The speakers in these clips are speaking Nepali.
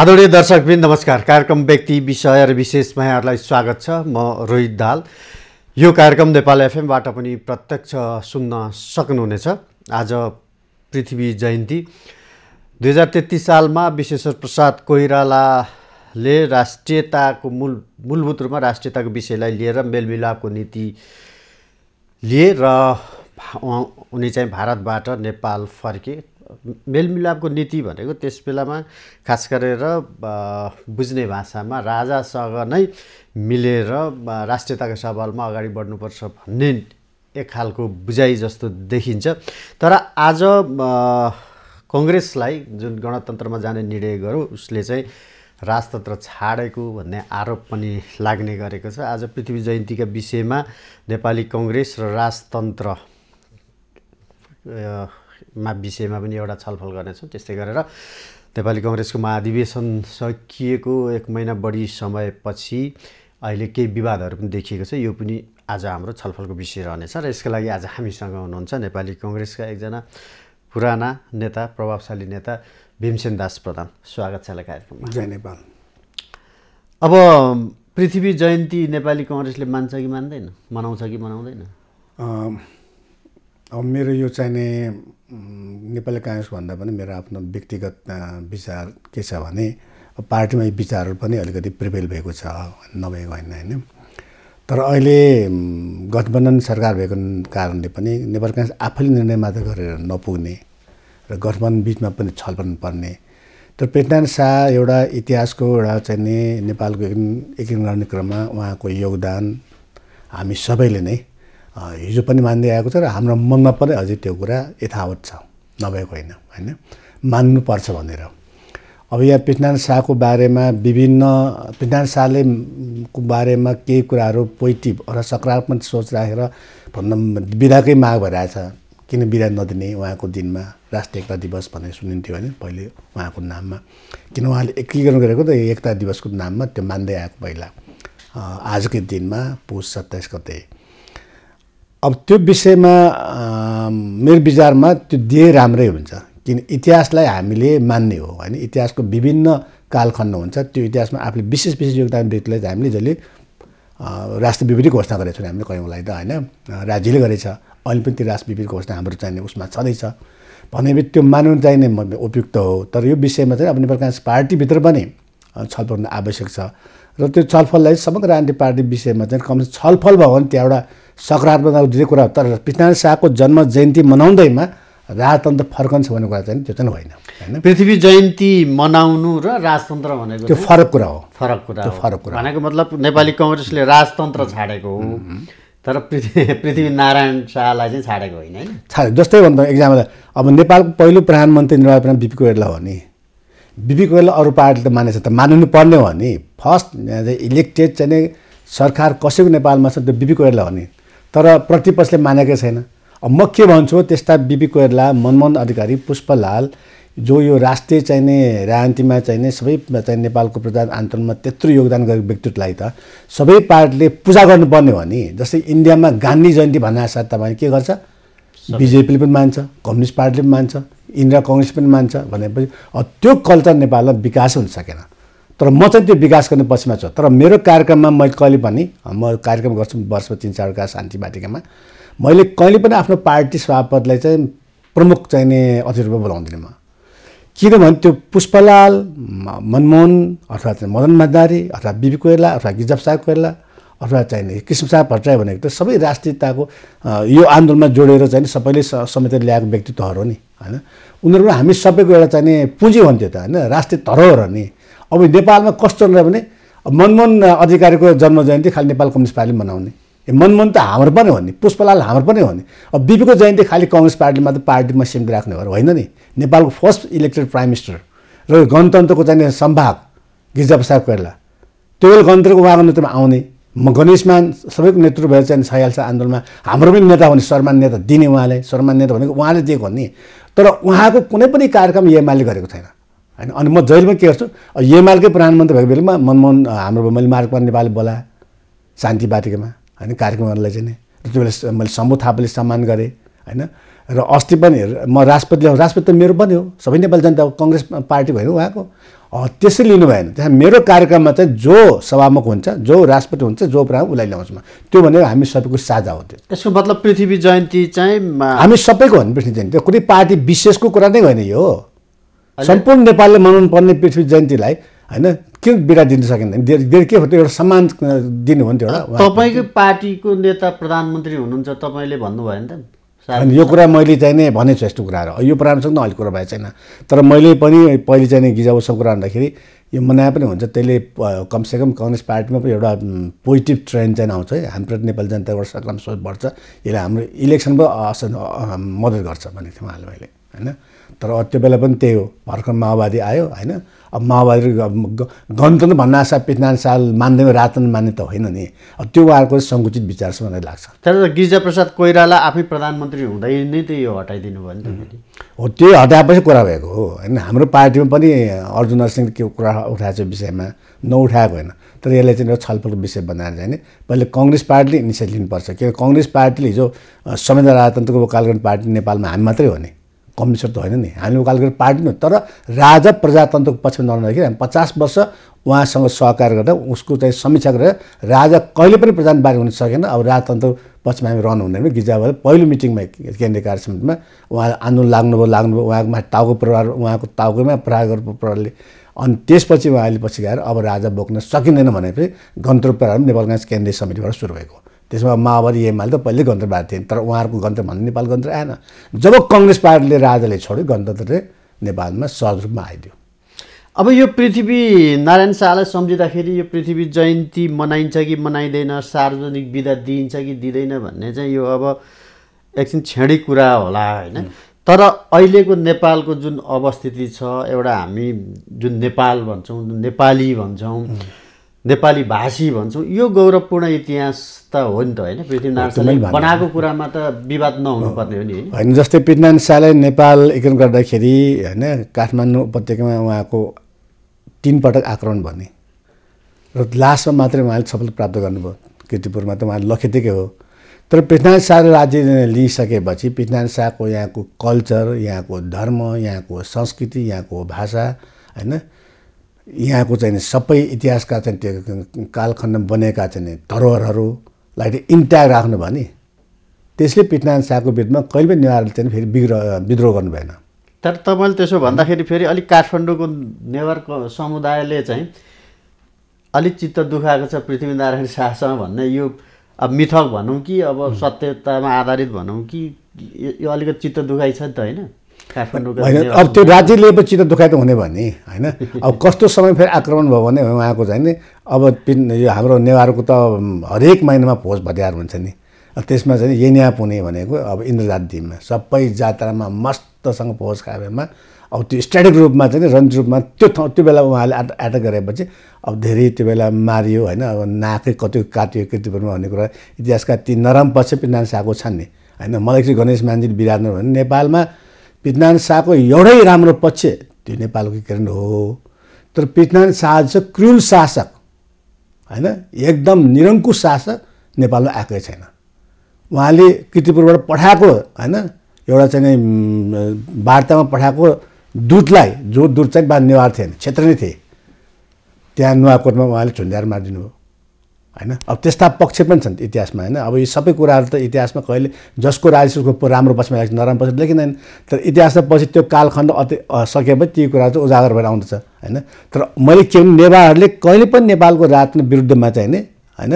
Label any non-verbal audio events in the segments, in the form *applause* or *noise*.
आदरणीय दर्शकबिन नमस्कार कार्यक्रम व्यक्ति विषय र विशेषमा यहाँहरूलाई स्वागत छ म रोहित दाल यो कार्यक्रम नेपाल एफएमबाट पनि प्रत्यक्ष सुन्न सक्नुहुनेछ आज पृथ्वी जयन्ती दुई हजार तेत्तिस सालमा विश्वेश्वर प्रसाद कोइरालाले राष्ट्रियताको मूल मूलभूत रूपमा राष्ट्रियताको विषयलाई लिएर मेलमिलापको नीति लिए र उनी चाहिँ भारतबाट नेपाल फर्के मेलमिलापको नीति भनेको त्यस बेलामा खास गरेर बुझ्ने भाषामा राजासँग नै मिलेर राष्ट्रियताको सवालमा अगाडि बढ्नुपर्छ भन्ने एक खालको बुझाइ जस्तो देखिन्छ तर आज कङ्ग्रेसलाई जुन गणतन्त्रमा जाने निर्णय गर्यो उसले चाहिँ राजतन्त्र छाडेको भन्ने आरोप पनि लाग्ने गरेको छ आज पृथ्वी जयन्तीका विषयमा नेपाली कङ्ग्रेस र राजतन्त्र मा विषयमा पनि एउटा छलफल गर्नेछौँ त्यस्तै गरेर नेपाली कङ्ग्रेसको महाधिवेशन सकिएको एक महिना बढी समयपछि अहिले केही विवादहरू पनि देखिएको छ यो पनि आज हाम्रो छलफलको विषय रहनेछ र यसको लागि आज हामीसँग हुनुहुन्छ नेपाली कङ्ग्रेसका एकजना पुराना नेता प्रभावशाली नेता भीमसेन दास प्रधान स्वागत छ यसलाई कार्यक्रममा जय नेपाल अब पृथ्वी जयन्ती नेपाली कङ्ग्रेसले मान्छ कि मान्दैन मनाउँछ कि मनाउँदैन मेरो यो चाहिने नेपाली काङ्ग्रेसभन्दा पनि मेरो आफ्नो व्यक्तिगत विचार के छ भने पार्टीमा विचारहरू पनि अलिकति प्रिभेल भएको छ नभएको होइन होइन तर अहिले गठबन्धन सरकार भएको कारणले पनि नेपाली काङ्ग्रेस आफैले निर्णय मात्र गरेर नपुग्ने र गठबन्धन बिचमा पनि छलफल पर्ने तर पृथ्वीनारायण शाह एउटा इतिहासको एउटा चाहिँ नि नेपालको एकीकरण गर्ने क्रममा उहाँको योगदान हामी सबैले नै हिजो पनि मान्दै आएको छ र हाम्रो मनमा पनि अझै त्यो कुरा यथावत छ नभएको होइन होइन मान्नुपर्छ भनेर अब यहाँ पृथ्वीनारायण शाहको बारेमा विभिन्न पृथ्वीनारायण शाहले बारेमा केही कुराहरू पोजिटिभ र सकारात्मक सोच राखेर भन्न विधाकै माग भइरहेछ किन विदा नदिने उहाँको दिनमा राष्ट्रिय एकता दिवस भनेर सुनिन्थ्यो भने पहिले उहाँको नाममा किन उहाँले एकीकरण गरेको त एकता दिवसको नाममा त्यो मान्दै आएको पहिला आजकै दिनमा पुस सत्ताइस गते अब त्यो विषयमा मेरो विचारमा त्यो दिए राम्रै हुन्छ किन इतिहासलाई हामीले मान्ने हो होइन इतिहासको विभिन्न कालखण्ड हुन्छ त्यो इतिहासमा आफूले विशेष विशेष योगदान व्यक्तिलाई चाहिँ हामीले जहिले राष्ट्र विपरीत घोषणा गरेको छौँ हामीले कयौँलाई त होइन राज्यले गरेछ अहिले पनि त्यो राष्ट्र विपरीत घोषणा हाम्रो चाहिने उसमा छँदैछ भनेपछि त्यो मान्नु चाहिने उपयुक्त हो तर यो विषयमा चाहिँ अब नेपाल काङ्ग्रेस पार्टीभित्र पनि छलफल आवश्यक छ र त्यो छलफललाई समग्र राजनीतिक पार्टी विषयमा चाहिँ कमसे छलफल भयो भने त्यहाँ एउटा सकारात्मक दिने कुरा तर पृथ्वीनारायण शाहको जन्म जयन्ती मनाउँदैमा राजतन्त्र फर्कन्छ भन्ने कुरा चाहिँ त्यो चाहिँ होइन होइन पृथ्वी जयन्ती मनाउनु र राजतन्त्र भनेको त्यो फरक कुरा हो फरक कुरा हो फरक कुरा भनेको मतलब नेपाली कङ्ग्रेसले राजतन्त्र छाडेको हो तर पृथ्वी पृथ्वीनारायण शाहलाई चाहिँ छाडेको होइन है जस्तै भन्दा एक्जाम्पल अब नेपालको पहिलो प्रधानमन्त्री निर्वाचन बिपी कोइराला हो नि बिपी कोइराला अरू पार्टीले त मानेछ त मानिनु पर्ने हो नि फर्स्ट इलेक्टेड चाहिँ सरकार कसैको नेपालमा छ त्यो बिपी कोइराला हो नि तर प्रतिपक्षले मानेकै छैन अब म के भन्छु त्यस्ता बिपी कोइरला मनमोहन अधिकारी पुष्पलाल जो यो राष्ट्रिय चाहिने राजनीतिमा चाहिने सबै चाहिँ नेपालको प्रजा आन्दोलनमा त्यत्रो योगदान गरेको व्यक्तित्वलाई त सबै पार्टीले पूजा गर्नुपर्ने हो नि जस्तै इन्डियामा गान्धी जयन्ती भन्नासाथ साथ तपाईँले के गर्छ बिजेपीले पनि मान्छ कम्युनिस्ट पार्टीले पनि मान्छ इन्डिया कङ्ग्रेस पनि मान्छ भनेपछि त्यो कल्चर नेपालमा विकास हुन सकेन तर म चाहिँ त्यो विकास गर्ने पछिमा छु तर मेरो कार्यक्रममा मैले कहिले पनि म कार्यक्रम गर्छु वर्षमा तिन चारवटा शान्ति बाटिकामा मैले कहिले पनि आफ्नो पार्टी सभापतिलाई चाहिँ प्रमुख चाहिने अतिथि रूपमा बोलाउँदिनँ म किनभने त्यो पुष्पलाल मनमोहन अथवा चाहिँ मदन मदारी अथवा बिबी कोइराला अथवा गिजब साह कोइरला अथवा चाहिने कृष्ण साह भट्टराई भनेको त सबै राष्ट्रियताको यो आन्दोलनमा जोडेर चाहिँ सबैले समेत ल्याएको व्यक्तित्वहरू नि होइन उनीहरूमा हामी सबैको एउटा चाहिने पुँजी भन्थ्यो त होइन राष्ट्रिय धरोहर हो नि अब नेपालमा कस्तो रह्यो भने मनमोहन अधिकारीको जन्म जयन्ती खालि नेपाल कम्युनिस्ट पार्टीले मनाउने ए मनमोहन त हाम्रो पनि हो नि पुष्पलाल हाम्रो पनि हो नि अब बिपीको जयन्ती खालि कम्युनिस्ट पार्टीले मात्र पार्टीमा सिम्की राख्ने हो होइन नि नेपालको फर्स्ट इलेक्टेड प्राइम मिनिस्टर र यो गणतन्त्रको चाहिँ सम्भाग गिरिजाप्रसाद कोइरला त्यो बेला गणतन्त्रको उहाँको नेतृत्वमा आउने म गणेशमान सबैको नेतृत्व भएर चाहिँ छयाल्सा आन्दोलनमा हाम्रो पनि नेता हुने सर्मान नेता दिने उहाँले सर्मान नेता भनेको उहाँले दिएको हो नि तर उहाँको कुनै पनि कार्यक्रम एमाले गरेको छैन होइन अनि म जहिले पनि के गर्छु एमालकै प्रधानमन्त्री भएको बेलामा मनमोहन हाम्रो मैले मार्गपाल नेपाल बोलाएँ शान्ति वाटिकामा होइन कार्यक्रमहरूलाई चाहिँ नि त्यो बेला मैले शम्भु थापाले सम्मान गरेँ होइन र अस्ति पनि म राष्ट्रपति ल्याउँ राष्ट्रपति त मेरो पनि हो सबै नेपाली जनताको कङ्ग्रेस पार्टी भयो उहाँको त्यसै लिनु भएन त्यहाँ मेरो कार्यक्रममा चाहिँ जो सभामुख हुन्छ जो राष्ट्रपति हुन्छ जो प्रधान उसलाई ल्याउँछु म त्यो भनेको हामी सबैको साझा हो त्यो त्यसको मतलब पृथ्वी जयन्ती चाहिँ हामी सबैको हो नि पृथ्वी जयन्ती कुनै पार्टी विशेषको कुरा नै होइन यो सम्पूर्ण नेपालले मनाउनु पर्ने पृथ्वी जयन्तीलाई होइन किन बिदा दिन सकिँदैन के हो त्यो एउटा सम्मान दिनु हो नि त्यो एउटा तपाईँको पार्टीको नेता प्रधानमन्त्री हुनुहुन्छ तपाईँले भन्नुभयो नि त अनि यो कुरा मैले चाहिँ नै भनेको छु यस्तो कुराहरू यो त अहिले कुरा भएको छैन तर मैले पनि पहिले चाहिँ गिजाउ सब कुरा भन्दाखेरि यो मनाए पनि हुन्छ त्यसले कमसेकम कङ्ग्रेस पार्टीमा पनि एउटा पोजिटिभ ट्रेन्ड चाहिँ आउँछ है हाम्रो नेपाली जनताबाट सकारात्मक सोच बढ्छ यसले हाम्रो इलेक्सनमा असर मद्दत गर्छ भनेको थिएँ उहाँले मैले होइन तर त्यो बेला पनि त्यही हो भर्खर माओवादी आयो होइन अब माओवादी गणतन्त्र भन्ना आशा साल मान्दैन राजतन्त्र मान्ने त होइन नि अब त्यो उहाँहरूको सङ्कुचित विचार छ मलाई लाग्छ तर गिरिजाप्रसाद कोइराला आफै प्रधानमन्त्री हुँदै नै त यो हटाइदिनु भयो नि हो त्यो हटाएपछि कुरा भएको हो होइन हाम्रो पार्टीमा पनि अर्जुन नरसिंहले के कुरा उठाएको विषयमा नउठाएको होइन तर यसलाई चाहिँ एउटा छलफलको विषय बनाएर चाहिँ नि पहिले कङ्ग्रेस पार्टीले इनिसिएट लिनुपर्छ किनभने कङ्ग्रेस पार्टीले हिजो संविधान राजतन्त्रको कालगण पार्टी नेपालमा हामी मात्रै हो नि कम्युनिस्ट त होइन नि हामी उकालो पार्टी तर राजा प्रजातन्त्रको पक्षमा नरहँदाखेरि हामी पचास वर्ष उहाँसँग सहकार गरेर उसको चाहिँ समीक्षा गरेर राजा कहिले पनि प्रधानबारी हुन सकेन अब राजतन्त्र पक्षमा हामी रहनु हुँदैन गिजाबाट पहिलो मिटिङमा केन्द्रीय कार्य समितिमा उहाँ आन्दोलन लाग्नुभयो लाग्नुभयो उहाँकोमा टाउको प्रहार उहाँको टाउकोमा प्रहार प्रहारले अनि त्यसपछि उहाँले पछि गएर अब राजा बोक्न सकिँदैन भनेपछि गन्तव्य प्रहार नेपाल काङ्ग्रेस केन्द्रीय समितिबाट सुरु भएको त्यसमा माओवादी एमाले त पहिले भएको थिएन तर उहाँहरूको गणतन्त्र भन्ने नेपाल गणतन्त्र आएन जब कङ्ग्रेस पार्टीले राजाले छोड्यो गणतन्त्रले नेपालमा सहज रूपमा आइदियो अब यो पृथ्वी नारायण शाहलाई सम्झिँदाखेरि यो पृथ्वी जयन्ती मनाइन्छ कि मनाइँदैन सार्वजनिक विधा दिइन्छ कि दिँदैन भन्ने चाहिँ यो अब एकछिन छेडी कुरा होला होइन तर अहिलेको नेपालको जुन अवस्थिति छ एउटा हामी जुन नेपाल भन्छौँ नेपाली भन्छौँ नेपाली भाषी भन्छौँ यो गौरवपूर्ण इतिहास त हो नि त होइन पृथ्वीनारायण शाहले बनाएको कुरामा त विवाद नहुनुपर्ने हो नि होइन जस्तै पृथ्वीनारायण शाहले नेपाल एक्रम गर्दाखेरि होइन काठमाडौँ उपत्यकामा उहाँको तिनपटक आक्रमण भने र लास्टमा मात्रै उहाँले सफल प्राप्त गर्नुभयो किर्तिपुरमा त उहाँले लखेतेकै हो तर पृथ्वीनारायण शाहले राज्य लिइसकेपछि पृथ्वीनारायण शाहको यहाँको कल्चर यहाँको धर्म यहाँको संस्कृति यहाँको भाषा होइन यहाँको चाहिँ सबै इतिहासका चाहिँ त्यो कालखण्डमा बनेका चाहिँ धरोहरहरूलाई चाहिँ इन्ट्याक्ट राख्नु भयो नि त्यसले पृथ्वीनारायण शाहको विरुद्धमा कहिले पनि नेवारले चाहिँ फेरि बिग्र विद्रोह गर्नु भएन तर तपाईँले त्यसो भन्दाखेरि फेरि अलिक काठमाडौँको नेवारको समुदायले चाहिँ अलिक चित्त दुखाएको छ पृथ्वीनारायण शाहसँग भन्ने यो अब मिथक भनौँ कि अब सत्यतामा आधारित भनौँ कि यो अलिकति चित्त दुखाइ छ नि त होइन होइन अब त्यो राज्य लिएपछि त दुखाइ त हुने भयो नि होइन अब कस्तो समय फेरि आक्रमण भयो भने उहाँको चाहिँ अब यो हाम्रो नेवारको त हरेक महिनामा भोज भत्यार हुन्छ नि त्यसमा चाहिँ यनियाप हुने भनेको अब दिनमा सबै जात्रामा मस्तसँग भोज खाएमा अब त्यो स्ट्राटिक रूपमा चाहिँ रन्जित रूपमा त्यो ठाउँ त्यो बेला उहाँले एट एट्याक गरेपछि अब धेरै त्यो बेला मारियो होइन अब नाकै कति काटियो कृतिपुरमा भन्ने कुरा इतिहासका ती नरम पक्ष पनि नानी आएको छन् नि होइन मलाई चाहिँ गणेश मान्जी बिराज्नु भने नेपालमा पृथ्वीनारायण शाहको एउटै राम्रो पक्ष त्यो नेपालको किरण हो तर पृथ्वीनारायण शाह चाहिँ क्रुल शासक होइन एकदम निरङ्कुश शासक नेपालमा आएकै छैन उहाँले किर्तिपुरबाट पठाएको होइन एउटा चाहिँ वार्तामा पठाएको दुधलाई जो दुध चाहिँ नेवार थिएन क्षेत्र नै थिए त्यहाँ नुवाकोटमा उहाँले छुन्ड्याएर मारिदिनु भयो होइन अब त्यस्ता पक्ष पनि छन् इतिहासमा होइन अब यी सबै कुराहरू त इतिहासमा कहिले जसको राजेशको राम्रो पक्षमा लाग्छ नराम्रो पक्ष लेखिँदैन तर इतिहासमा पछि त्यो कालखण्ड अति सकेपछि ती कुरा चाहिँ उजागर भएर आउँदछ होइन तर मैले के भने नेवारहरूले कहिले पनि नेपालको राजन विरुद्धमा चाहिँ नि होइन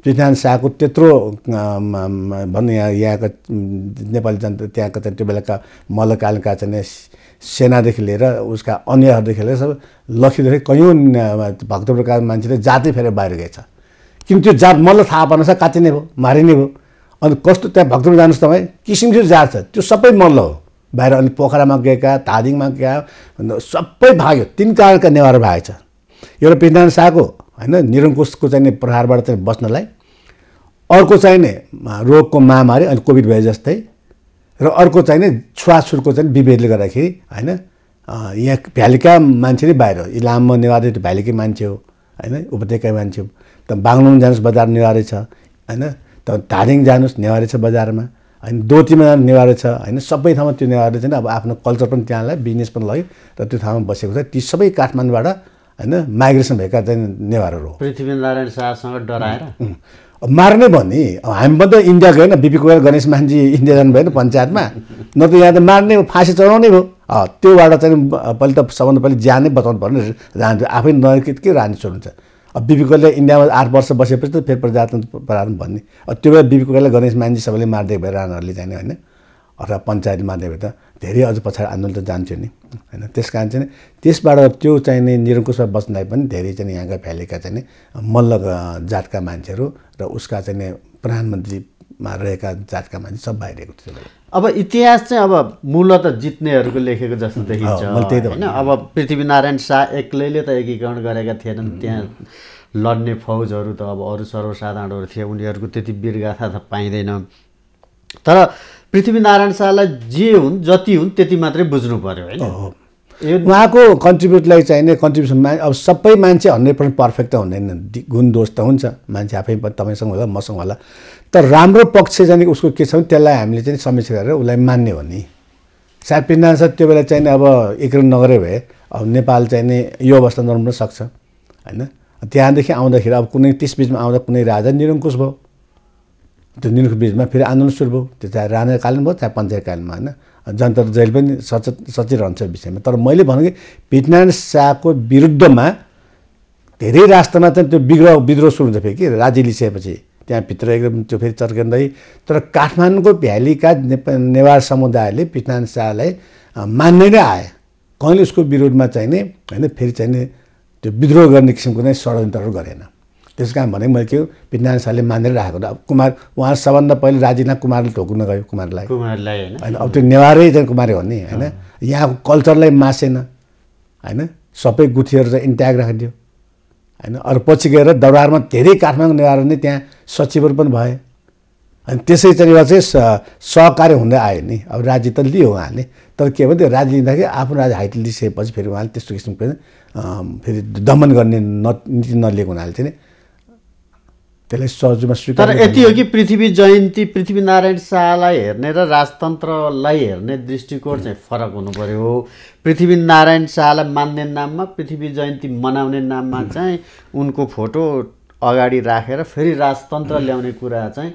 पृथ्वीनारायण शाहको त्यत्रो भन्नु यहाँ यहाँको नेपाली जनता त्यहाँको चाहिँ त्यो बेलाका मल्लकालका चाहिँ सेनादेखि लिएर उसका अन्यहरूदेखि लिएर सबै कैयौँ कयौँ भक्तप्रकार मान्छेले जातै फेरि बाहिर गएछ किन त्यो जात मलाई थाहा पार्न काटिने भयो मारिने भयो अनि कस्तो त्यहाँ भक्तमा जानुहोस् तपाईँ किसिम किसिम जात छ त्यो सबै मल्ल हो बाहिर अनि पोखरामा गएका धादिङमा गएका सबै भाग्यो तिन कालका नेवार छ एउटा पृथ्वीनारायण शाहको होइन निरङ्कुशको चाहिने प्रहारबाट चाहिँ बस्नलाई अर्को चाहिने रोगको महामारी अनि कोभिड भए जस्तै र अर्को चाहिने छुवाछुतको चाहिँ विभेदले गर्दाखेरि होइन यहाँ भ्यालीका मान्छेले बाहिर इलाममा नेवार भ्यालीकै मान्छे हो होइन उपत्यका मान्छे हो त बाङ्लुङ जानुहोस् बजार नेवारे छ होइन त धादिङ जानुहोस् नेवारे छ बजारमा होइन दोतीमा जानु नेवारे छ होइन सबै ठाउँमा त्यो नेवारे छैन अब आफ्नो कल्चर पनि त्यहाँलाई बिजनेस पनि लग्यो र त्यो ठाउँमा बसेको छ ती सबै काठमाडौँबाट होइन माइग्रेसन भएका चाहिँ नेवारहरू हो पृथ्वीनारायण शाहसँग डराएर मार्ने नि हामी पनि त इन्डिया गएन बिपी कुमार गणेश मान्छे इन्डिया जानु भएन पञ्चायतमा न त यहाँ त मार्ने हो फाँसी चढाउने हो त्योबाट चाहिँ पहिले त सबभन्दा पहिले ज्यानै बचाउनु पर्ने जान्थ्यो आफै नर्कित के रानी छोड्नुहुन्छ अब बिपी इन्डियामा आठ वर्ष बसेपछि त फेरि प्रजातन्त्र प्रारम्भ भन्ने अब त्यो बेला बिपी गणेश मान्छे सबैले मार्दै भएर राणाहरूले जाने होइन अथवा पञ्चायत मार्दै भए त धेरै अझ पछाडि आन्दोलन त जान्थ्यो नि होइन त्यस कारण चाहिँ त्यसबाट त्यो चाहिने निरङ्कुशमा बस्नलाई पनि धेरै चाहिँ यहाँका फ्यालेका चाहिँ मल्ल जातका मान्छेहरू र उसका चाहिँ प्रधानमन्त्री मा रहेका जातका मान्छे सब बाहिरिएको थियो अब इतिहास चाहिँ अब मूलत जित्नेहरूको लेखेको जस्तो देखिन्छ होइन अब पृथ्वीनारायण शाह एक्लैले त एकीकरण गरेका थिएनन् त्यहाँ लड्ने फौजहरू त अब अरू सर्वसाधारणहरू थिए उनीहरूको त्यति वीरगाथा त पाइँदैन तर पृथ्वीनारायण शाहलाई जे हुन् जति हुन् त्यति मात्रै बुझ्नु पऱ्यो होइन उहाँको कन्ट्रिब्युटलाई चाहिने कन्ट्रिब्युसन मा अब सबै मान्छे हन्ड्रेड पर्सेन्ट पर्फेक्ट त हुँदैन गुण दोष त हुन्छ मान्छे आफै तपाईँसँग होला मसँग होला तर राम्रो पक्ष जाने उसको के छ भने त्यसलाई हामीले चाहिँ समीक्षा गरेर उसलाई मान्ने हो नि सायद पिन्डान सर त्यो बेला चाहिँ अब एग्रिमेन्ट नगरे भए अब नेपाल चाहिने यो अवस्था नराम्रो सक्छ होइन त्यहाँदेखि आउँदाखेरि अब कुनै बिचमा आउँदा कुनै राजा निरङ्कुश भयो त्यो दिनको बिचमा फेरि आन्दोलन सुरु भयो त्यो चाहे राणाकालीन भयो चाहे पञ्चायतकालीनमा होइन जनता जहिले पनि सचेत सचेत रहन्छ विषयमा तर मैले भने कि पृथ्वीनारायण शाहको विरुद्धमा धेरै राष्ट्रमा चाहिँ त्यो विग्रह विद्रोह सुरु हुन्छ फेरि कि राज्य लिसेपछि त्यहाँभित्र एकदम त्यो फेरि चर्किँदै तर काठमाडौँको भ्यालीका नेवार समुदायले पृथ्वीनारायण शाहलाई मान्ने नै आए कहिले उसको विरोधमा नि होइन फेरि चाहिने त्यो विद्रोह गर्ने किसिमको नै षड्यन्त्रहरू गरेन त्यस कारण भनेको मैले के पृथ्वीनारायण शाहले मानेर राखेको अब कुमार उहाँ सबभन्दा पहिले राजीना कुमारले ठोक्न गयो कुमारलाई कुमारलाई होइन अब त्यो नेवारै चाहिँ कुमारे हो नि होइन यहाँको कल्चरलाई मासेन होइन सबै गुठीहरू चाहिँ इन्ट्याक राखिदियो होइन अरू पछि गएर दरबारमा धेरै काठमाडौँ नेवार नै त्यहाँ सचिवहरू पनि भए अनि त्यसै चाहिँ एउटा चाहिँ सहकार्य हुँदै आयो नि अब राज्य त लियो उहाँले तर के भन्थ्यो राज्य लिँदाखेरि आफ्नो राज्य हाइट लिइसकेपछि फेरि उहाँले त्यस्तो किसिमको फेरि दमन गर्ने न नीति नलिएको हुनाले चाहिँ त्यसलाई सहजमा स्वीकार यति हो कि पृथ्वी जयन्ती पृथ्वीनारायण शाहलाई हेर्ने र राजतन्त्रलाई हेर्ने दृष्टिकोण चाहिँ फरक हुनु पऱ्यो पृथ्वीनारायण शाहलाई मान्ने नाममा पृथ्वी जयन्ती मनाउने नाममा चाहिँ उनको फोटो अगाडि राखेर फेरि राजतन्त्र ल्याउने कुरा चाहिँ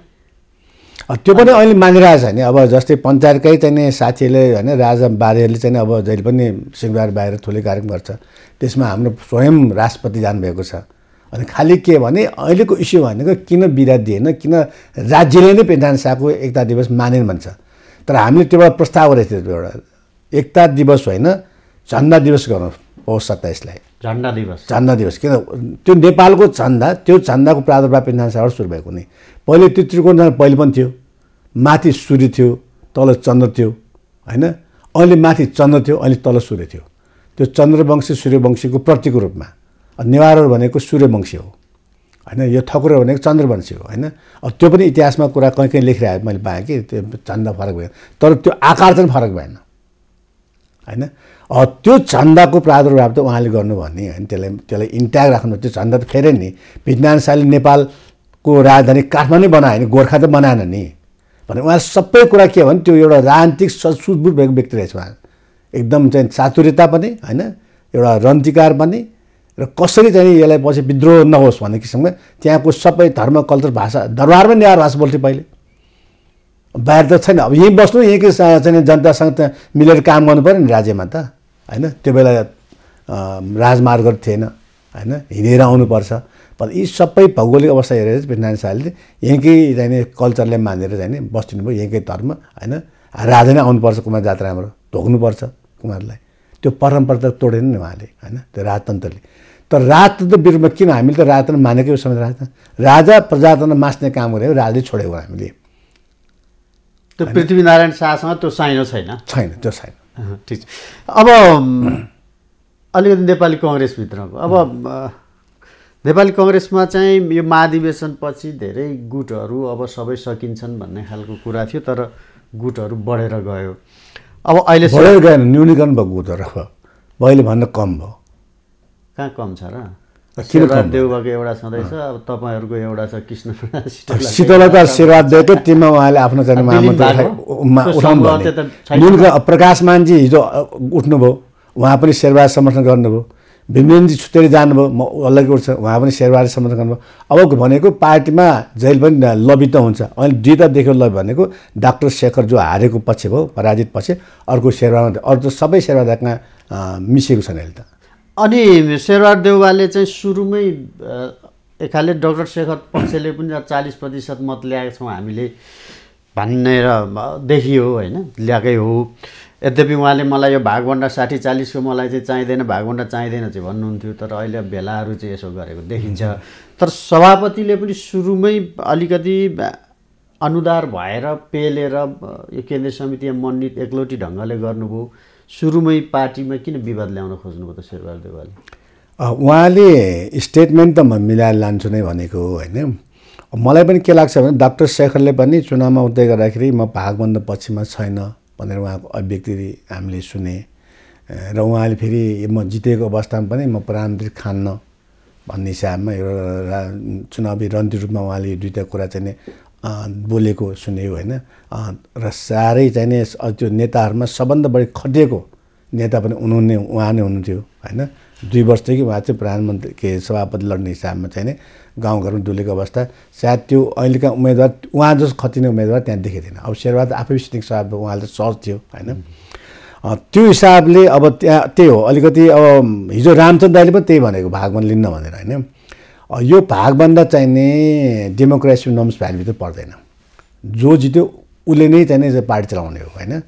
त्यो पनि अहिले मानिरहेको छ नि अब जस्तै पञ्चायतकै चाहिँ साथीहरूले होइन राजा बारेहरूले चाहिँ अब जहिले पनि सिंहबार बाहिर ठुलै कार्यक्रम गर्छ त्यसमा हाम्रो स्वयं राष्ट्रपति जानुभएको छ अनि खालि के भने अहिलेको इस्यु भनेको किन बिदा दिएन किन राज्यले नै पेन्टान शाहको एकता दिवस मानेन भन्छ तर हामीले त्यो त्योबाट प्रस्ताव गरेको थियो एउटा एकता दिवस होइन झन्डा दिवस गर्नु पौष सत्ताइसलाई झन्डा दिवस झन्डा दिवस किन त्यो नेपालको झन्डा त्यो झन्डाको प्रादुर्भाव पेन्टान शाहबाट सुरु भएको नि पहिले त्यो त्रिकोण पहिले पनि थियो माथि सूर्य थियो तल चन्द्र थियो होइन अहिले माथि चन्द्र थियो अहिले तल सूर्य थियो त्यो चन्द्रवंशी सूर्यवंशीको प्रतीकको रूपमा नेवारहरू भनेको सूर्यवंशी हो होइन यो ठकुर भनेको चन्द्रवंशी हो होइन त्यो पनि इतिहासमा कुरा कहीँ कहीँ लेखिरहेको मैले पाएँ कि त्यो चन्दा फरक भएन तर त्यो आकार चाहिँ फरक भएन होइन त्यो चन्दाको प्रादुर्भाव त उहाँले गर्नु भन्ने होइन त्यसलाई त्यसलाई इन्ट्याक राख्नु त्यो चन्दा त फेरि नि विज्ञानशाली नेपालको राजधानी काठमाडौँ बनायो भने गोर्खा त बनाएन नि भने उहाँ सबै कुरा के भने त्यो एउटा राजनीतिक सुझबुझ भएको व्यक्ति रहेछ उहाँ एकदम चाहिँ चातुर्यता पनि होइन एउटा रन्तिकार पनि र कसरी चाहिँ यसलाई पछि विद्रोह नहोस् भन्ने किसिमले त्यहाँको सबै धर्म कल्चर भाषा दरबारमै नेवार भाषा बोल्थ्यो पहिले बाहिर त छैन अब यहीँ बस्नु यहीँकै चाहिँ जनतासँग त्यहाँ मिलेर काम गर्नु पऱ्यो नि राज्यमा त होइन त्यो बेला राजमार्गहरू थिएन होइन हिँडेर आउनुपर्छ यी सबै भौगोलिक अवस्था हेरेर पृथ्यनारायण शाहले यहीँकै जाने कल्चरलाई मानेर जाने बस्दिनु भयो यहीँकै धर्म होइन राजा नै आउनुपर्छ कुमार जात्रा हाम्रो ढोग्नुपर्छ कुमारलाई त्यो परम्परा त तोडेन नि उहाँले होइन त्यो राजतन्त्रले तर रात त बिरुवा किन हामीले त राजतन्त्र मानेकै समय राजतन्त्र राजा प्रजातन्त्र मास्ने काम गरेको राजले छोडेको हामीले त्यो पृथ्वीनारायण शाहसँग त्यो साइनो छैन छैन त्यो छैन ठिक छ अब अलिकति नेपाली कङ्ग्रेसभित्रको अब नेपाली कङ्ग्रेसमा चाहिँ यो महाधिवेशनपछि धेरै गुटहरू अब सबै सकिन्छन् भन्ने खालको कुरा थियो तर गुटहरू बढेर गयो अब अहिले बढेर गएन न्यूनीकरण भयो गुटहरू अब अहिले भन्दा कम भयो कहाँ कम छ र एउटा छँदैछ अब तपाईँहरूको एउटा छ कृष्ण शीतलता टिममा उहाँले आफ्नो चाहिँ प्रकाश हिजो उठ्नुभयो उहाँ पनि शेरबार समर्थन गर्नुभयो भीमेनजी छुटेर जानुभयो म अलग उठ्छ उहाँ पनि शेरबार समर्थन गर्नुभयो अब भनेको पार्टीमा जहिले पनि लबी त हुन्छ अहिले दुईवटा देख्यो लबी भनेको डाक्टर शेखर जो हारेको पछि भयो पराजित पछि अर्को शेरबारमा अर्को सबै शेरबारका मिसिएको छन् अहिले त अनि शेरवार देउवाले चाहिँ सुरुमै एक खाले डक्टर शेखर पक्षले पनि चालिस प्रतिशत मत ल्याएको छौँ हामीले भनेर देखियो होइन ल्याएकै हो यद्यपि उहाँले मलाई यो भागभन्डा साठी चालिसको मलाई चाहिँ चाहिँदैन भागभन्डा चाहिँदैन चाहिँ भन्नुहुन्थ्यो तर अहिले भेलाहरू चाहिँ यसो गरेको देखिन्छ तर सभापतिले पनि सुरुमै अलिकति अनुदार भएर पेलेर यो केन्द्रीय समिति मनित एकलोटी ढङ्गले गर्नुभयो सुरुमै पार्टीमा किन विवाद ल्याउन खोज्नुभयो त शेरबहादुर देवालले उहाँले स्टेटमेन्ट त म मिलाएर लान्छु नै भनेको हो होइन मलाई पनि के लाग्छ भने डाक्टर शेखरले पनि चुनावमा उठ्दै गर्दाखेरि म भागभन्दा पछिमा छैन भनेर उहाँको अभिव्यक्ति हामीले सुने र उहाँले फेरि म जितेको अवस्थामा पनि म प्रधानमन्त्री खान्न भन्ने हिसाबमा एउटा चुनावी रणनीति रूपमा उहाँले दुईवटा कुरा चाहिँ बोलेको सुन्यौँ होइन र साह्रै चाहिने त्यो नेताहरूमा सबभन्दा बढी खटिएको नेता पनि उनी उहाँ नै हुनुहुन्थ्यो होइन दुई वर्षदेखि उहाँ चाहिँ प्रधानमन्त्री के सभापति लड्ने हिसाबमा चाहिने गाउँघरमा डुलेको अवस्था सायद त्यो अहिलेका उम्मेदवार उहाँ जस्तो खतिने उम्मेदवार त्यहाँ देखेको थिएन अब शेरबहाद आफै सिटिङ सभापति उहाँले त सहज थियो होइन त्यो हिसाबले अब त्यहाँ त्यही हो अलिकति अब हिजो रामचन्द्र पनि त्यही भनेको भागमा लिन्न भनेर होइन यो भागभन्दा चाहिने डेमोक्रेसी नर्म्स भ्यालुभित्र पर्दैन जो जित्यो उसले नै चाहिने पार्टी चलाउने हो होइन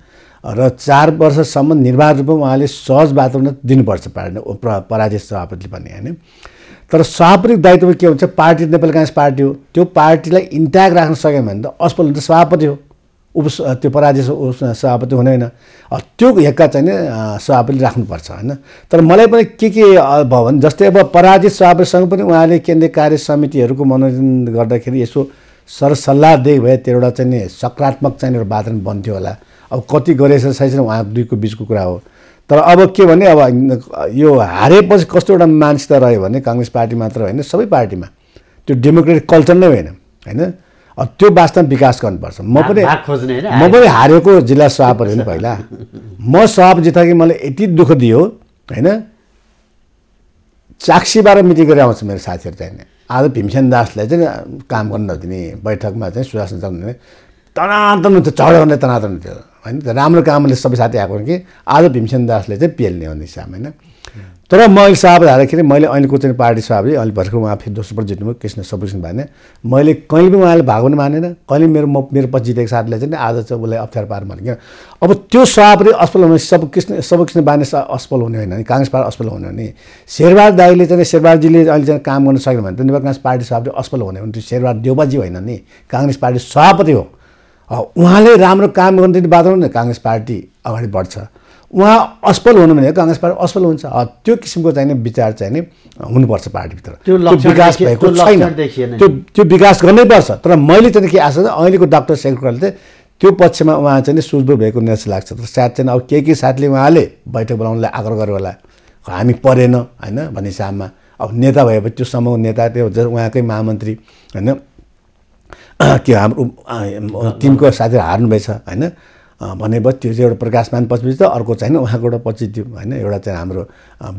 र चार वर्षसम्म निर्वाध रूपमा उहाँले सहज वातावरण दिनुपर्छ पार्टी पराजित सभापतिले भन्ने होइन तर सभापतिको दायित्व के हुन्छ पार्टी नेपाली काङ्ग्रेस पार्टी हो त्यो पार्टीलाई इन्ट्याक्ट राख्न सक्यो भने त असफल हुन्छ सभापति हो उप त्यो पराजित सभापति हुँदैन त्यो हेक्का चाहिँ नि सभापतिले राख्नुपर्छ होइन तर मलाई पनि के के भयो भने जस्तै अब पराजित सभापतिसँग पनि उहाँले केन्द्रीय कार्य समितिहरूको मनोरञ्जन गर्दाखेरि यसो सरसल्लाह दिए भए त्यो एउटा चाहिँ नि सकारात्मक चाहिँ एउटा वातावरण बन्थ्यो होला अब कति गरेछ सही छैन उहाँ दुईको बिचको कुरा हो तर अब के भने अब यो हारेपछि कस्तो एउटा मानसिकता रह्यो भने काङ्ग्रेस पार्टी मात्र होइन सबै पार्टीमा त्यो डेमोक्रेटिक कल्चर नै होइन होइन त्यो वास्तवमा विकास गर्नुपर्छ म पनि म पनि हारेको जिल्ला सभापति हो पहिला म सभाप कि मलाई यति दुःख दियो होइन चाक्सीबाट मिटिङ गरेर आउँछ मेरो साथीहरू चाहिँ आज भीमसेन दासलाई चाहिँ काम गर्न नदिने बैठकमा चाहिँ सुशासन चलाउने तनातन हुन्थ्यो चढाउने तनातन हुन्थ्यो होइन राम्रो कामले सबै साथी आएको कि आज भीमसेन दासले चाहिँ पेल्ने हो हिसाबमा होइन तर म अहिले सभापति हाल्दाखेरि मैले अहिलेको चाहिँ पार्टी सभापति अहिले भर्खर उहाँ फेरि दोस्रोपल्ट जित्नुभयो कृष्ण सबकृष्ण भने मैले कहिले पनि उहाँले भाग पनि मानेन कहिले मेरो म मेरो पछि जितेको साथीले चाहिँ आज चाहिँ उसलाई अप्ठ्यारो पार माने किन अब त्यो सभापति असफल हुने सब कृष्ण सबकृष्ण सबकृष्ण बाने असफल हुने होइन नि काङ्ग्रेस पार्टी असफल हुने नि शेरबहादुर दाईले चाहिँ शेरबहादुरजीले अहिले चाहिँ काम गर्न सकेन भने त नेपाल काङ्ग्रेस पार्टी सभापति असफल हुने भने त्यो शेरबहादुर देवबाजी होइन नि काङ्ग्रेस पार्टी सभापति हो उहाँले राम्रो काम गर्ने वातावरण काङ्ग्रेस पार्टी अगाडि बढ्छ उहाँ असफल हुनु भने काङ्ग्रेस पार्टी असफल हुन्छ त्यो किसिमको चाहिँ नि विचार चाहिँ नि हुनुपर्छ पार्टीभित्र त्यो विकास भएको छैन त्यो त्यो विकास गर्नै पर्छ तर मैले चाहिँ के आशा छ अहिलेको डाक्टर शेखरले चाहिँ त्यो पक्षमा उहाँ चाहिँ नि सुझबुझ भएको जस्तो लाग्छ तर सायद चाहिँ अब के के साथले उहाँले बैठक बोलाउनलाई आग्रह गर्यो होला हामी परेन होइन भन्ने हिसाबमा अब नेता भएपछि त्यो समूह नेता त्यो उहाँकै महामन्त्री होइन के हाम्रो टिमको साथीहरू हार्नुभएछ होइन भनेपछि त्यो चाहिँ एउटा प्रकाशमान पछिपछि त अर्को चाहिँ उहाँको एउटा पछि त्यो होइन एउटा चाहिँ हाम्रो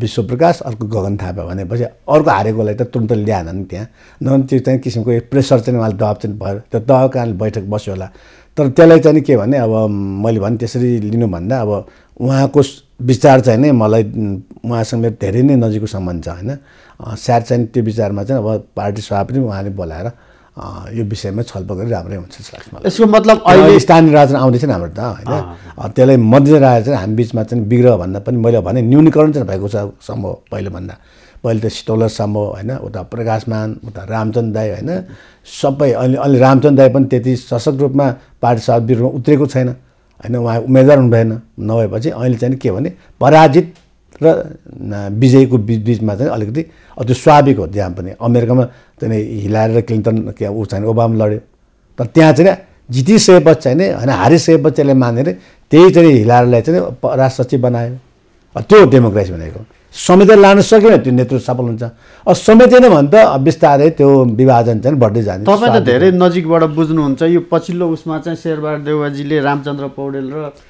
विश्व प्रकाश अर्को गगन थापा भनेपछि अर्को हारेकोलाई त तुरन्त ल्याएन नि त्यहाँ न त्यो चाहिँ किसिमको प्रेसर चाहिँ उहाँले दबाब चाहिँ भयो त्यो दबाब कारणले बैठक बस्यो होला तर त्यसलाई चाहिँ के भने अब मैले भने त्यसरी लिनुभन्दा अब उहाँको विचार चाहिँ नै मलाई उहाँसँग मेरो धेरै नै नजिकको सम्बन्ध छ होइन सायद चाहिँ त्यो विचारमा चाहिँ अब पार्टी सभा पनि उहाँले बोलाएर यो विषयमा छलफल गरी राम्रै हुन्छ जस्तो लाग्छ मलाई यसको मतलब अहिले स्थानीय राजन आउँदैछ नि हाम्रो त होइन त्यसलाई मध्य आएर चाहिँ हामी बिचमा चाहिँ बिग्रह भन्दा पनि मैले भने न्यूनीकरण चाहिँ भएको छ सम्भव पहिलोभन्दा पहिले त सिटौलर सम्भव होइन उता प्रकाशमान उता रामचन्द्र दाई होइन सबै अहिले अहिले रामचन्द्र दाई पनि त्यति सशक्त रूपमा पार्टी साथ विरूपमा उत्रेको छैन होइन उहाँ उम्मेदवार हुनुभएन नभएपछि अहिले चाहिँ के भने पराजित र विजयको बिच बिचमा चाहिँ अलिकति त्यो स्वाभाविक हो त्यहाँ पनि अमेरिकामा चाहिँ हिलाएर क्लिन्टन के ऊ चाहिँ ओबामा लड्यो तर त्यहाँ चाहिँ जितिसकेपछि चाहिँ नि होइन हारिसकेपछि त्यसले मानेर त्यही चाहिँ हिलाएरलाई चाहिँ राष्ट्र सचिव बनायो त्यो डेमोक्रेसी भनेको संविधान लान सकेन त्यो नेतृत्व सफल हुन्छ अब समेटेन भने त बिस्तारै त्यो विभाजन चाहिँ बढ्दै जान्छ तपाईँ त धेरै नजिकबाट बुझ्नुहुन्छ यो पछिल्लो उसमा चाहिँ शेरबहादुर देवाजीले रामचन्द्र पौडेल र प्रकाश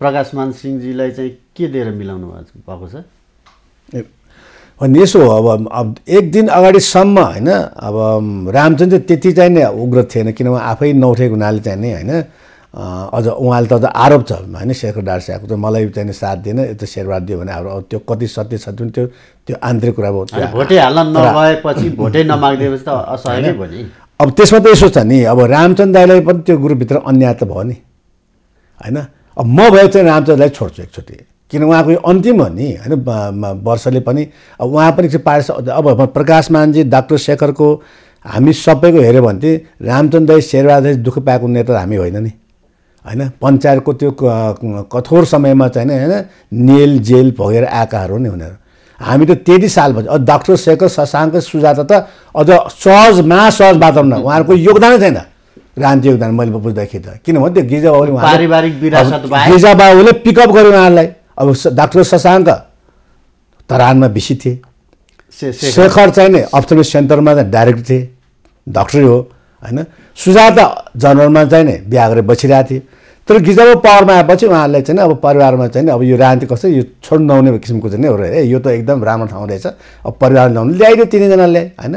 प्रकाशमान सिंहजीलाई चाहिँ के दिएर मिलाउनु भएको छ अनि यसो अब अब एक दिन अगाडिसम्म होइन अब रामचन्द्र चाहिँ त्यति चाहिँ नै उग्र थिएन किनभने आफै नउठेको हुनाले चाहिँ नि होइन अझ उहाँले त आरोप छ होइन शेखर डार त मलाई चाहिँ साथ दिएन यता शेरवाद दियो भने अब त्यो कति सत्य छ जुन त्यो त्यो आन्तरिक कुरा भयो भोटै हाल्न नभएपछि भोटै नमागिदिएपछि त *laughs* नै भयो नि अब त्यसमा त यसो छ नि अब रामचन्द्र दाईलाई पनि त्यो ग्रुपभित्र अन्याय त भयो नि होइन अब म भए चाहिँ रामचन्द्रलाई छोड्छु एकचोटि किन उहाँको यो अन्तिम हो नि होइन वर्षले पनि अब उहाँ पनि चाहिँ पारिस अब प्रकाशमानजी डाक्टर शेखरको हामी सबैको हेऱ्यो भने चाहिँ रामचन्द्र शेरबहादुर दुःख पाएको नेता हामी होइन नि होइन पञ्चायतको त्यो कठोर समयमा चाहिँ होइन नेल जेल भोगेर आएकाहरू नि उनीहरू हामी त त्यति सालपछि अब डाक्टर शेखर शशाङ्क सुजाता त अझ सहज महासहज वातावरण उहाँहरूको योगदानै छैन क्रान्ति योगदान मैले बुझ्दाखेरि त किनभने त्यो गिजाबाबुले गिजाबाबुले पिकअप गर्यो उहाँहरूलाई अब डाक्टर शशाङ्क तरानमा बेसी थिए शेखर चाहिँ नि अप्थोमिक सेन्टरमा चाहिँ डाइरेक्ट थिए डक्टरै हो होइन सुजाता जनरलमा चाहिँ नि बिहा गरेर बसिरहेको थिए तर गिजाबो पावरमा आएपछि उहाँहरूले चाहिँ अब परिवारमा चाहिँ अब यो राजनीति कस्तो यो छोड्नु नहुने किसिमको चाहिँ हो रहे यो त एकदम राम्रो ठाउँ रहेछ अब परिवार ल्याउनु ल्याइदियो तिनैजनाले होइन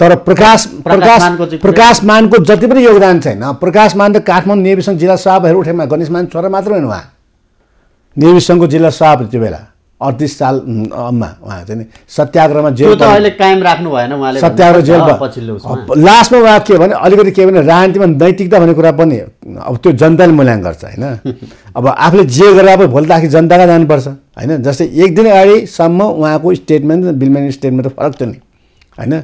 तर प्रकाश प्रकाश प्रकाश मानको जति पनि योगदान छैन प्रकाश मान त काठमाडौँ नेविसँग जिल्ला सभाहरू उठेमा गणेश मान छोरा मात्र होइन उहाँ सङ्घको जिल्ला सभापति त्यो बेला अडतिस साल अम्मा उहाँ चाहिँ सत्याग्रहमा जेल कायम राख्नु भएन उहाँले सत्याग्रह जेलमा लास्टमा उहाँ के भने अलिकति के भने राजनीतिमा नैतिकता भन्ने कुरा पनि अब त्यो जनताले मूल्याङ्कन गर्छ होइन *laughs* अब आफूले जे गरेर अब भोलि त आखिर जनतालाई जानुपर्छ होइन जस्तै एक दिन अगाडिसम्म उहाँको स्टेटमेन्ट बिलमेन स्टेटमेन्ट त फरक थियो नि होइन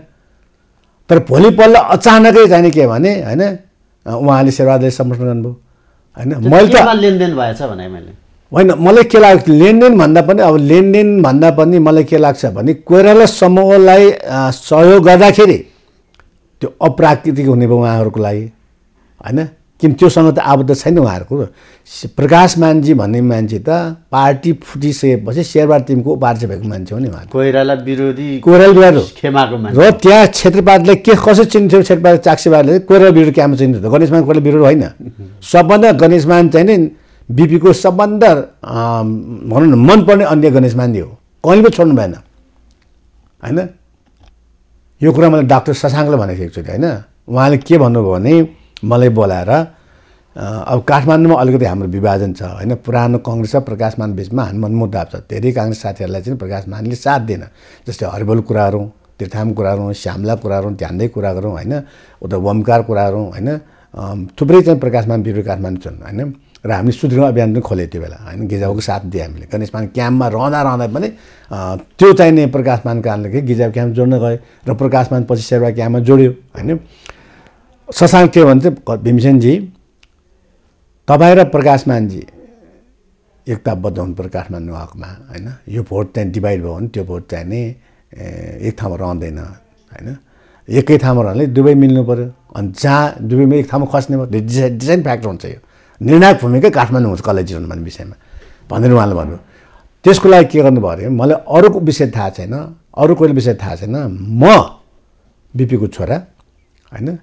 तर भोलिपल्ट अचानकै जाने के भने होइन उहाँले सेवादेश समर्थन गर्नुभयो होइन मैले त लेनदेन भएछ भने मैले होइन मलाई के लाग्छ लेनदेन भन्दा पनि अब लेनदेन भन्दा पनि मलाई के लाग्छ भने कोइराला समूहलाई सहयोग गर्दाखेरि त्यो अप्राकृतिक हुने भयो उहाँहरूको लागि होइन किन त्योसँग त आबद्ध छैन उहाँहरूको प्रकाश मानजी भन्ने मान्छे त पार्टी फुटिसकेपछि शेरबार टिमको उपार्ज भएको मान्छे हो नि उहाँ कोइराला विरोधी कोइराला खेमाको र त्यहाँ क्षेत्रपातले के कसरी चिन्थ्यो क्षेत्रपात चाक्सेबारले कोइराला विरोध क्याम्प चिन्थ्यो गणेशमान कोइराला विरोध होइन सबभन्दा गणेशमान चाहिँ नि बिपीको सबभन्दा भनौँ न मनपर्ने अन्य गणेश मान्दी हो कहिले पनि छोड्नु भएन होइन यो कुरा मैले डाक्टर ससाङले भनेको थिएँ एक्चुली होइन उहाँले के भन्नुभयो भने मलाई बोलाएर अब काठमाडौँमा अलिकति हाम्रो विभाजन छ होइन पुरानो कङ्ग्रेस र प्रकाशमान बिचमा हानमान मुद्दा छ धेरै काङ्ग्रेस साथीहरूलाई चाहिँ प्रकाशमानले साथ दिएन जस्तै हरिबल कुराहरू तीर्थाम कुराहरू श्यामला कुराहरू ध्यानै कुरा गरौँ होइन उता वमकार कुराहरू होइन थुप्रै चाहिँ प्रकाशमान काठमाडौँ छन् होइन र हामीले सुदृढ अभियान पनि खोले त्यो बेला होइन गिजाबको साथ दियो हामीले गणेशमान क्याम्पमा रहँदा रहँदा पनि त्यो चाहिने प्रकाशमान कारणले के गिजाब क्याम्प जोड्न गयो र प्रकाशमान पछि शेर्वा क्याम्पमा जोड्यो होइन ससाङ के भन्छ भीमसेनजी तपाईँ र प्रकाशमानजी एकताबद्ध हुनु प्रकाशमान हकमा होइन यो भोट चाहिँ डिभाइड भयो भने त्यो भोट चाहिँ नि एक ठाउँमा रहँदैन होइन एकै ठाउँमा रहने दुवै मिल्नु पऱ्यो अनि जहाँ दुवैमा एक ठाउँमा खस्ने भयो डिजाइन डिजाइन फ्याक्टर हुन्छ यो निर्णायक भूमिका काठमाडौँ हुन्छ कलेज जीवन भन्ने विषयमा भनेर उहाँले भन्नु त्यसको लागि के गर्नु भयो भने मलाई अरूको विषय थाहा छैन अरू कोहीले विषय थाहा छैन म बिपीको छोरा होइन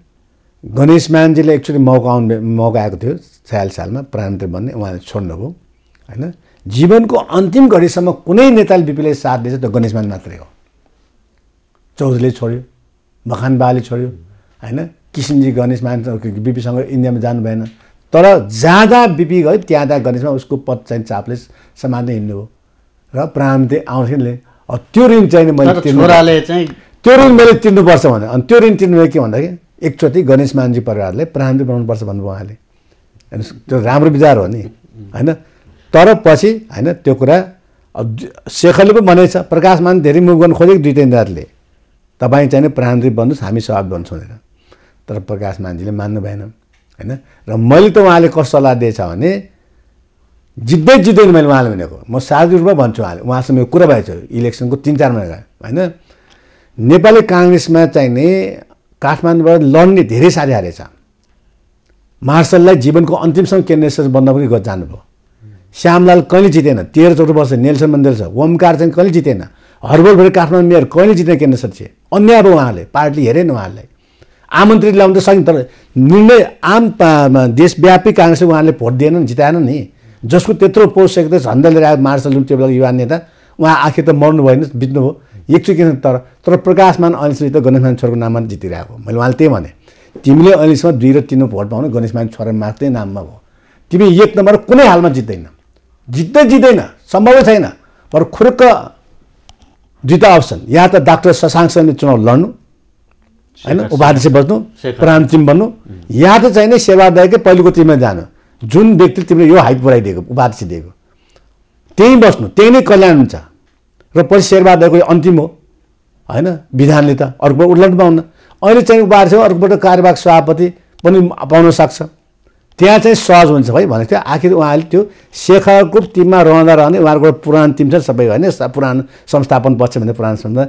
गणेश मानजीले एक्चुली मौका आउनु मौका आएको थियो छयालिस सालमा प्रधानमन्त्री बन्ने उहाँले छोड्नुभयो होइन जीवनको अन्तिम घडीसम्म कुनै नेताले बिपीले साथ दिएछ त्यो गणेशमान मात्रै हो चौधरीले छोड्यो बखान बाले छोड्यो होइन किसिमजी गणेशमान बिपीसँग इन्डियामा जानु भएन तर जाँदा बिपी गयो त्यहाँ गणेशमा उसको पद चाहिँ चापले समात्न हिँड्नु हो र प्राणले आउँथ्यो त्यो ऋण चाहिँ मैले त्यो ऋण मैले तिर्नुपर्छ भने अनि त्यो ऋण तिर्नु के भन्दाखेरि एकचोटि गणेश मानजी परिवारले प्राणले बनाउनुपर्छ भन्नुभयो उहाँले होइन त्यो राम्रो विचार हो नि होइन तर पछि होइन त्यो कुरा शेखरले पनि भनेको छ प्रकाशमान धेरै मुभ गर्नु खोजेको दुई तिनजनाले तपाईँ चाहिँ प्रधानमन्त्री बन्नुहोस् हामी सहयोग बन्छौँ भनेर तर प्रकाश मानजीले मान्नु भएन होइन र मैले त उहाँले कस्तो सल्लाह दिएछ भने जित्दै जित्दै मैले उहाँले भनेको म सार्वजनिक रूपमा भन्छु उहाँले उहाँसँग यो कुरा भएछ इलेक्सनको तिन चार महिना होइन नेपाली काङ्ग्रेसमा चाहिने काठमाडौँबाट लड्ने धेरै साथीहरू छ मार्शललाई जीवनको अन्तिमसम्म केन्द्रीय सचिव बन्द पनि जानुभयो श्यामलाल कहिले जितेन तेह्र चौध वर्ष नेल्सन मन्देल छ ओमकार चाहिँ कहिले जितेन भरि काठमाडौँ मेयर कहिले जितेन केन्द्र सचिव अन्याय अब उहाँले पार्टी हेरेन उहाँहरूलाई आमन्त्रित ल्याउन त सकिन्छ तर निर्णय आम देशव्यापी काङ्ग्रेसले उहाँले भोट दिएनन् जिताएन नि जसको त्यत्रो पोस्ट सेक्रेटरी झन्डा लिएर आयो मार्सल त्यो बेलाको युवा नेता उहाँ आखिर त मर्नु भएन बित्नु हो एकचोटि तर तर प्रकाशमान अहिलेसम्म त गणेशमान छोराको नाममा जितिरहेको मैले उहाँले त्यही भने तिमीले अहिलेसम्म दुई र तिन भोट पाउनु गणेशमान छोरा मात्रै नाममा भयो तिमी एक नम्बर कुनै हालमा जित्दैन जित्दै जित्दैन सम्भवै छैन तर खुर्क दुईवटा अप्सन या त डाक्टर ससाङसँगले चुनाव लड्नु होइन उपाध्यक्ष बस्नु बच्नु प्राण टिम बन्नु यहाँ त चाहिँ नै सेवादायकै पहिलोको टिममा जानु जुन व्यक्ति तिमीले यो हाइट पुऱ्याइदिएको उपाध्यक्ष दिएको त्यहीँ बस्नु त्यही नै कल्याण हुन्छ र पछि शेरबहादुरको अन्तिम हो होइन विधानले त अर्कोबाट उल्लङ्घन पाउन अहिले चाहिँ उपाध्यक्ष अर्कोबाट कार्यवाहक सभापति पनि पाउन सक्छ त्यहाँ चाहिँ सहज हुन्छ भाइ भनेको थियो आखिर उहाँले त्यो शेखरको टिममा रहँदा रहने उहाँहरूको पुरानो टिम छ सबै होइन पुरानो संस्थापन पक्ष भने पुरानो संस्था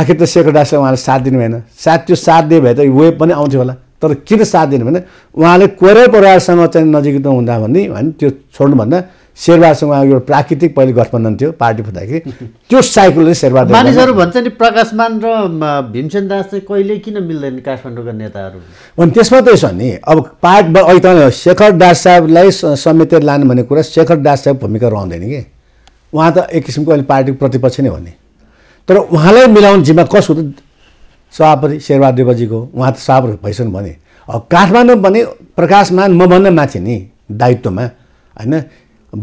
आखिर त सेक्रेटारीले उहाँले साथ दिनु भएन सायद त्यो साथ दिए भए त वेब पनि आउँथ्यो होला तर किन साथ दिनु भने उहाँले कोरै परिवारसँग चाहिँ नजिक नहुँदा भने होइन त्यो छोड्नुभन्दा शेरबारसँग एउटा प्राकृतिक पहिले गठबन्धन थियो पार्टी फुट्दाखेरि त्यो साइकलले शेरबार मानिसहरू भन्छ नि प्रकाशमान र भीमसेन दास चाहिँ कहिले किन मिल्दैन काठमाडौँका नेताहरू भने त्यसमा त यसो नि अब पार्ट अहिले त शेखर दास साहबलाई समेटेर लानु भन्ने कुरा शेखर दास साहब भूमिका रहँदैन कि उहाँ त एक किसिमको अहिले पार्टीको प्रतिपक्ष नै हो नि तर उहाँलाई मिलाउने जिम्मा कसको त सभापति शेरबहादेवजीको उहाँ त सभापति भइसक्नु भने अब काठमाडौँ भने प्रकाशमान म भन्दा माथि नि दायित्वमा होइन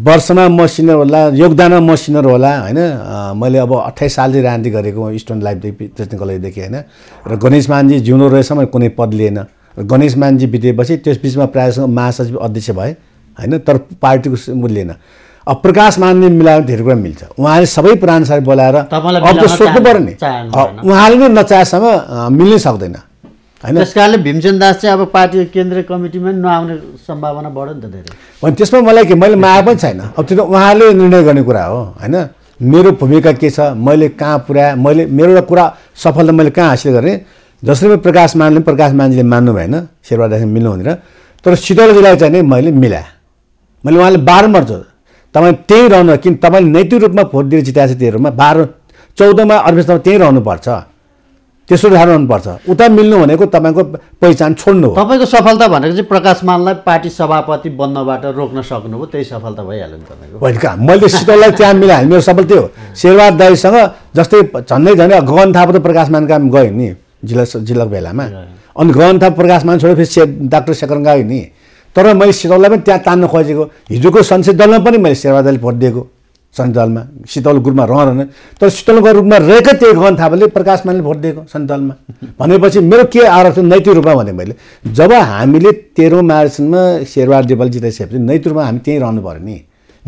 वर्षमा म सिनियर होला योगदानमा म सिनियर होला होइन मैले अब अठाइस सालदेखि राजनीति गरेको स्टोन लाइफदेखि त्यस्तो कलेजदेखि होइन र गणेश मानजी जिउनु रहेसम्म कुनै पद लिएन र गणेश मानजी बितेपछि त्यस बिचमा प्रायःसँग महासचिव अध्यक्ष भए होइन तर पार्टीको लिएन प्रकाश मान्ने मिलायो धेरै कुरा मिल्छ उहाँले सबै साथी बोलाएर अब सोध्नु पर्ने उहाँले नै नचाहेसम्म मिल्नै सक्दैन होइन त्यस कारणले भीमसेन दास चाहिँ अब पार्टी केन्द्रीय कमिटीमा नआउने सम्भावना बढ्यो नि त धेरै भने त्यसमा मलाई के मैले माग पनि छैन अब त्यो उहाँले निर्णय गर्ने कुरा हो होइन मेरो भूमिका के छ मैले कहाँ पुऱ्याएँ मैले मेरो एउटा कुरा सफलता मैले कहाँ हासिल गरेँ जसरी मैले प्रकाश मानले प्रकाश मान्जीले मान्नु भएन शेरबहादुर मिल्नु भनेर तर शीतलजीलाई चाहिँ नै मैले मिलाएँ मैले उहाँले बारम्बार तपाईँ त्यहीँ रहनु किन तपाईँले नैतिक रूपमा भोट दिएर जिताएको छ त्योहरूमा बाह्र चौधमा अर्बेसमा त्यहीँ रहनुपर्छ त्यसो रहनुपर्छ उता मिल्नु भनेको तपाईँको पहिचान छोड्नु हो तपाईँको सफलता भनेको चाहिँ प्रकाश मानलाई पार्टी सभापति बन्नबाट रोक्न सक्नु हो त्यही सफलता भइहाल्यो नि तपाईँको मैले शीतललाई त्यहाँ मिलाएँ मेरो सफल त्यो शेरबहादुर दाईसँग जस्तै झन्डै झन्डै गगन थापा त प्रकाश मान काम गयो नि जिल्ला जिल्लाको बेलामा अनि गगन थापा प्रकाश मान छोड्यो फेरि डाक्टर सेकरङ गयो नि तर मैले सितौललाई पनि त्यहाँ तान्न खोजेको हिजोको संसद दलमा पनि मैले शेरबहादुरले भोट दिएको संसद दलमा सितौल ग्रुपमा रहँदैन तर शीतलको रूपमा रहेकै त्यही गगन थापाले प्रकाश मानले भोट दिएको संसद दलमा भनेपछि मेरो के आरोप थियो नैतिक रूपमा भने मैले जब हामीले तेह्रौँ मार्चमा शेरबहादुर देवाल जिताइसकेपछि नैतिक रूपमा हामी त्यहीँ रहनु पऱ्यो नि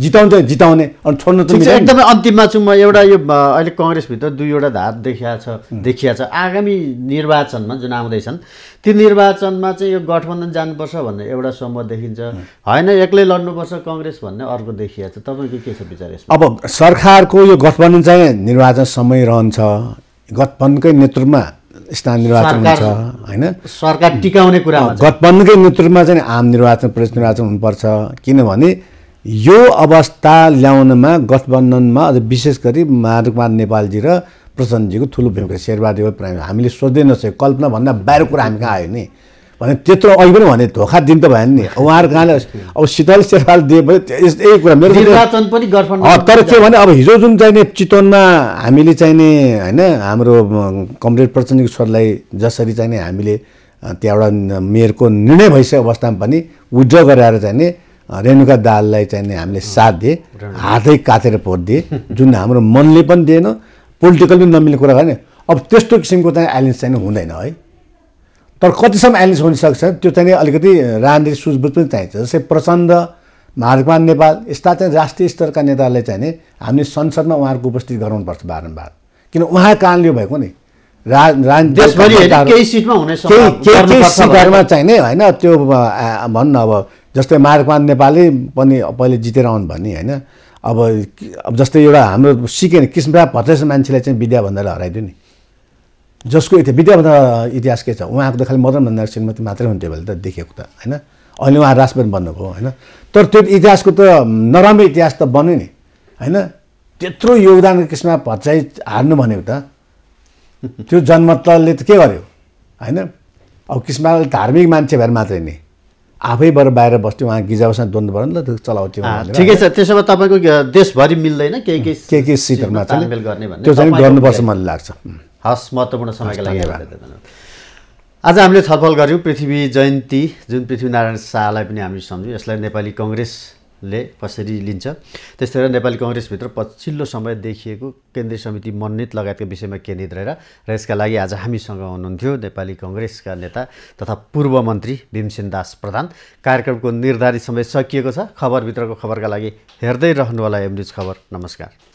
जिताउँछ जिताउने अनि छोड्नु चाहिँ एकदमै अन्तिममा छु म एउटा यो अहिले कङ्ग्रेसभित्र दुईवटा धार देखिया छ देखिया छ आगामी निर्वाचनमा जुन आउँदैछन् ती निर्वाचनमा चाहिँ यो गठबन्धन जानुपर्छ भन्ने एउटा समूह देखिन्छ होइन एक्लै लड्नुपर्छ कङ्ग्रेस भन्ने अर्को देखिया छ तपाईँको के छ विचार यसमा अब सरकारको यो गठबन्धन चाहिँ निर्वाचन समय रहन्छ गठबन्धनकै नेतृत्वमा स्थान निर्वाचन हुन्छ होइन सरकार टिकाउने कुरा गठबन्धनकै नेतृत्वमा चाहिँ आम निर्वाचन प्रदेश निर्वाचन हुनुपर्छ किनभने यो अवस्था ल्याउनमा गठबन्धनमा अझ विशेष गरी कुमार नेपालजी र प्रचण्डजीको ठुलो भूमिका शेरबहादेव प्राइम हामीले सोध्दै नसक्यो कल्पनाभन्दा बाहिर कुरा हामी कहाँ आयो नि भने त्यत्रो अघि पनि भने धोका दिन त भयो नि उहाँहरू कहाँले अब शीतल शेर्पाल दिए पनि यही कुरा मेरो निर्वाचन पनि तर के भने अब हिजो जुन चाहिँ नि चितवनमा हामीले चाहिने होइन हाम्रो कमरेड प्रचण्डको स्वरलाई जसरी नि हामीले त्यहाँबाट मेयरको निर्णय भइसकेको अवस्थामा पनि विड्र गराएर चाहिने रेणुका दाललाई चाहिँ नि हामीले साथ दिए हातै काटेर दिए जुन हाम्रो मनले पनि दिएन पोलिटिकल पनि नमिल्ने कुरा गर्ने अब त्यस्तो किसिमको चाहिँ एलियन्स चाहिँ हुँदैन है तर कतिसम्म एलियन्स हुनसक्छ त्यो चाहिँ अलिकति राजनीतिक सुझबुझ पनि चाहिन्छ जस्तै प्रचण्ड महात्मा नेपाल यस्ता चाहिँ राष्ट्रिय स्तरका नेताहरूलाई चाहिँ हामीले संसदमा उहाँहरूको उपस्थित गराउनुपर्छ बारम्बार किन उहाँ कारणले भएको नि राजनीतिमा चाहिँ नै होइन त्यो भन्न अब जस्तै मार्गमान नेपाली पनि पहिले जितेर आउनु भन्ने होइन अब अब जस्तै एउटा हाम्रो सिकेन किसिमका भट्टेस मान्छेलाई चाहिँ विद्या भन्दा हराइदियो नि जसको विद्या विद्याभन्दा इतिहास के छ उहाँको त खालि मदन भण्डार श्रीमती मात्रै हुन्थ्यो भने त देखेको त होइन अहिले उहाँ राजपेन बन्नुभयो होइन तर त्यो इतिहासको त नराम्रो इतिहास त बन्यो नि होइन त्यत्रो योगदानको किसिममा भट्टाइ हार्नु भन्यो त त्यो जनमतले त के गर्यो होइन अब किसिमले धार्मिक मान्छे भएर मात्रै नि आफैबाट बाहिर बस्थ्यो उहाँ गिजाउसँग द्वन्द्व भयो नि त चलाउँथ्यो ठिकै छ त्यसो भए तपाईँको देशभरि मिल्दैन केही केही के के सिटहरूमा चाहिँ त्यो चाहिँ गर्नुपर्छ मलाई लाग्छ हस् महत्त्वपूर्ण समयको लागि आज हामीले छलफल गऱ्यौँ पृथ्वी जयन्ती जुन पृथ्वीनारायण शाहलाई पनि हामीले सम्झ्यौँ यसलाई नेपाली कङ्ग्रेस ले कसरी लिन्छ त्यस्तै गरेर नेपाली कङ्ग्रेसभित्र पछिल्लो समय देखिएको केन्द्रीय समिति मनोनित लगायतको विषयमा केन्द्रित रहेर र यसका लागि आज हामीसँग हुनुहुन्थ्यो नेपाली कङ्ग्रेसका नेता तथा पूर्व मन्त्री भीमसेन दास प्रधान कार्यक्रमको निर्धारित समय सकिएको छ खबरभित्रको खबरका लागि हेर्दै रहनुहोला एम न्युज खबर नमस्कार